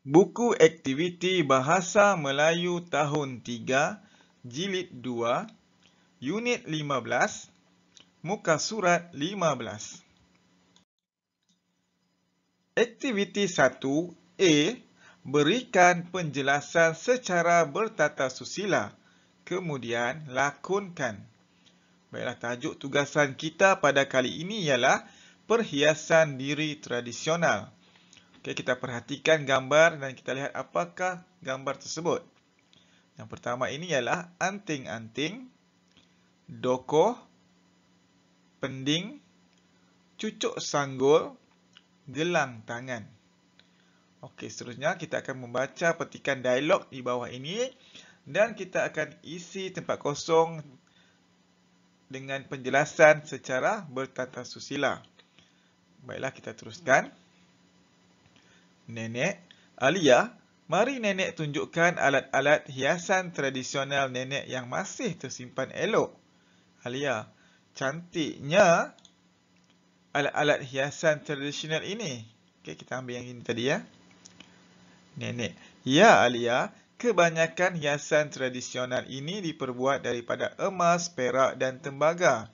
Buku aktiviti Bahasa Melayu tahun 3, jilid 2, unit 15, muka surat 15. Aktiviti 1 A berikan penjelasan secara bertata susila. Kemudian lakonkan. Baiklah tajuk tugasan kita pada kali ini ialah perhiasan diri tradisional. Okay, kita perhatikan gambar dan kita lihat apakah gambar tersebut. Yang pertama ini ialah anting-anting, dokoh, pending, cucuk sanggul, gelang tangan. Okey, seterusnya kita akan membaca petikan dialog di bawah ini dan kita akan isi tempat kosong dengan penjelasan secara bertata susila. Baiklah, kita teruskan. Hmm. Nenek, Alia, mari Nenek tunjukkan alat-alat hiasan tradisional Nenek yang masih tersimpan elok. Alia, cantiknya alat-alat hiasan tradisional ini. Okey, kita ambil yang ini tadi ya. Nenek, ya Alia, kebanyakan hiasan tradisional ini diperbuat daripada emas, perak dan tembaga.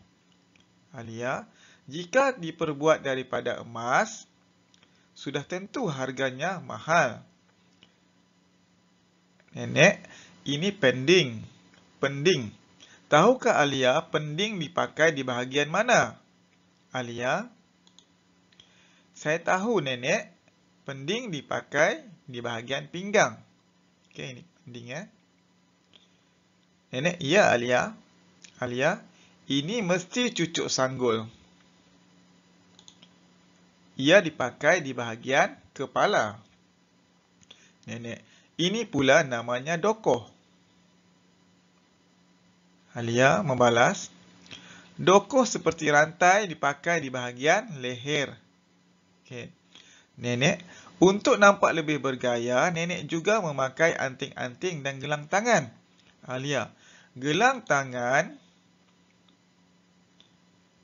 Alia, jika diperbuat daripada emas, sudah tentu harganya mahal. Nenek, ini pending. Pending. Tahukah Alia pending dipakai di bahagian mana? Alia, saya tahu nenek, pending dipakai di bahagian pinggang. Okey, ini pending ya. Nenek, iya Alia. Alia, ini mesti cucuk sanggul ia dipakai di bahagian kepala. Nenek, ini pula namanya dokoh. Alia membalas, dokoh seperti rantai dipakai di bahagian leher. Okay. Nenek, untuk nampak lebih bergaya, nenek juga memakai anting-anting dan gelang tangan. Alia, gelang tangan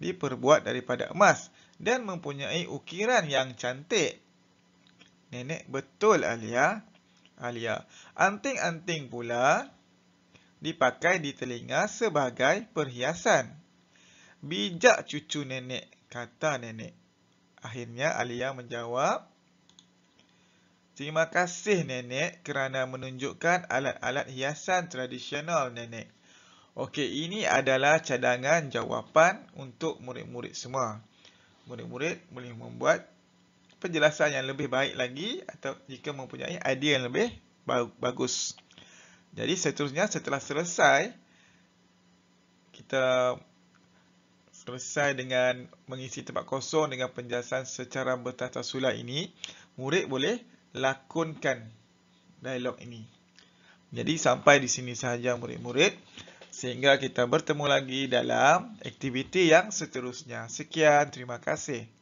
diperbuat daripada emas dan mempunyai ukiran yang cantik. Nenek betul Alia. Alia, anting-anting pula dipakai di telinga sebagai perhiasan. Bijak cucu nenek, kata nenek. Akhirnya Alia menjawab, Terima kasih nenek kerana menunjukkan alat-alat hiasan tradisional nenek. Okey, ini adalah cadangan jawapan untuk murid-murid semua murid-murid boleh membuat penjelasan yang lebih baik lagi atau jika mempunyai idea yang lebih bagus. Jadi seterusnya setelah selesai kita selesai dengan mengisi tempat kosong dengan penjelasan secara bertata sulat ini, murid boleh lakonkan dialog ini. Jadi sampai di sini sahaja murid-murid. Sehingga kita bertemu lagi dalam aktiviti yang seterusnya. Sekian, terima kasih.